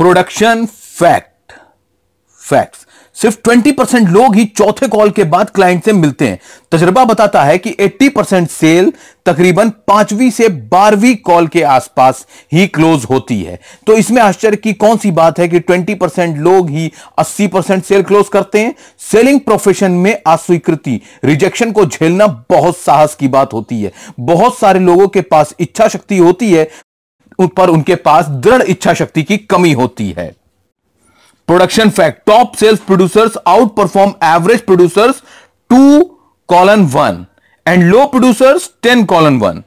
Production fact facts सिर्फ 20 percent लोग ही चौथे कॉल के बाद क्लाइंट से मिलते हैं तजर्बा बताता है कि 80 परसेंट सेल तकरीबन पांचवी से बारहवीं कॉल के आसपास ही क्लोज होती है तो इसमें आश्चर्य की कौन सी बात है कि 20 परसेंट लोग ही 80 परसेंट सेल क्लोज करते हैं सेलिंग प्रोफेशन में अस्वीकृति रिजेक्शन को झेलना बहुत साहस की बात होती है बहुत सारे लोगों के पास इच्छा शक्ति होती है पर उनके पास दृढ़ इच्छा शक्ति की कमी होती है production fact top sales producers outperform average producers two colon one and low producers ten colon one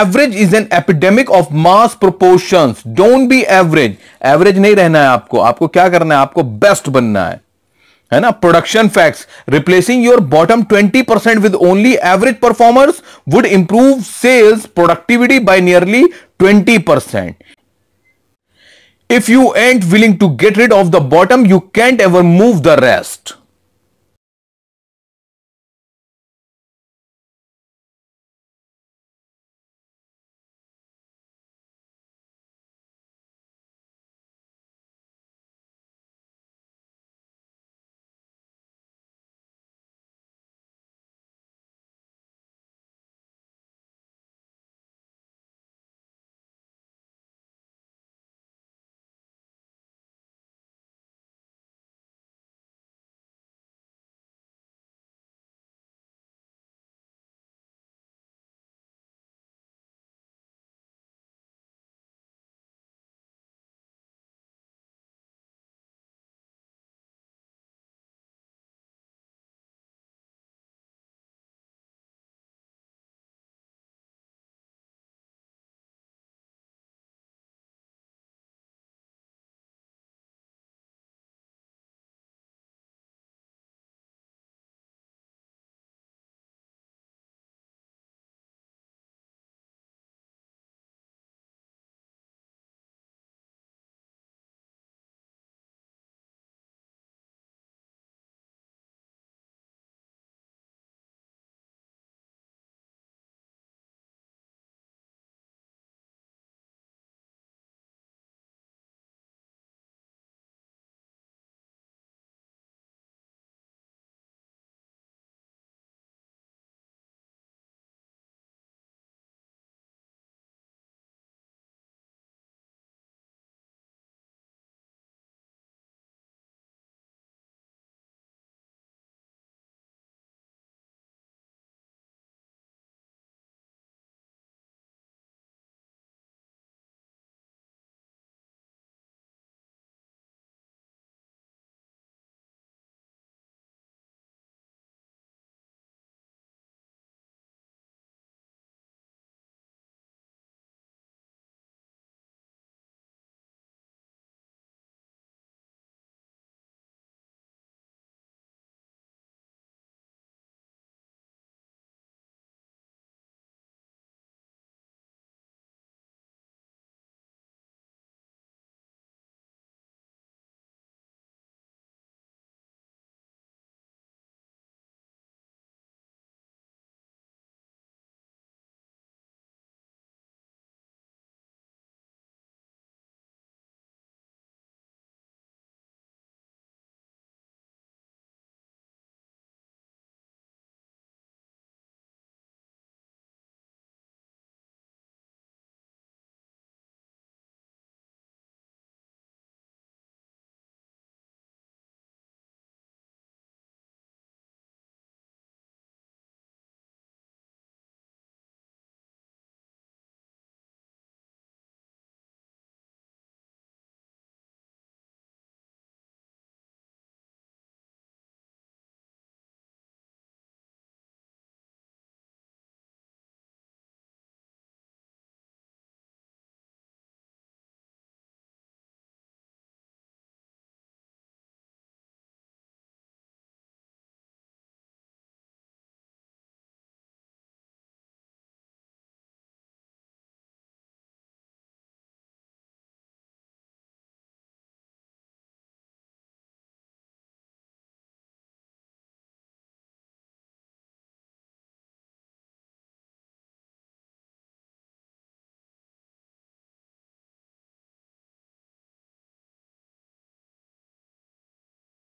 average is an epidemic of mass proportion don't be average average नहीं रहना है आपको आपको क्या करना है आपको बेस्ट बनना है है ना production facts replacing your bottom 20 percent with only average performers would improve sales productivity by nearly 20%. If you ain't willing to get rid of the bottom, you can't ever move the rest.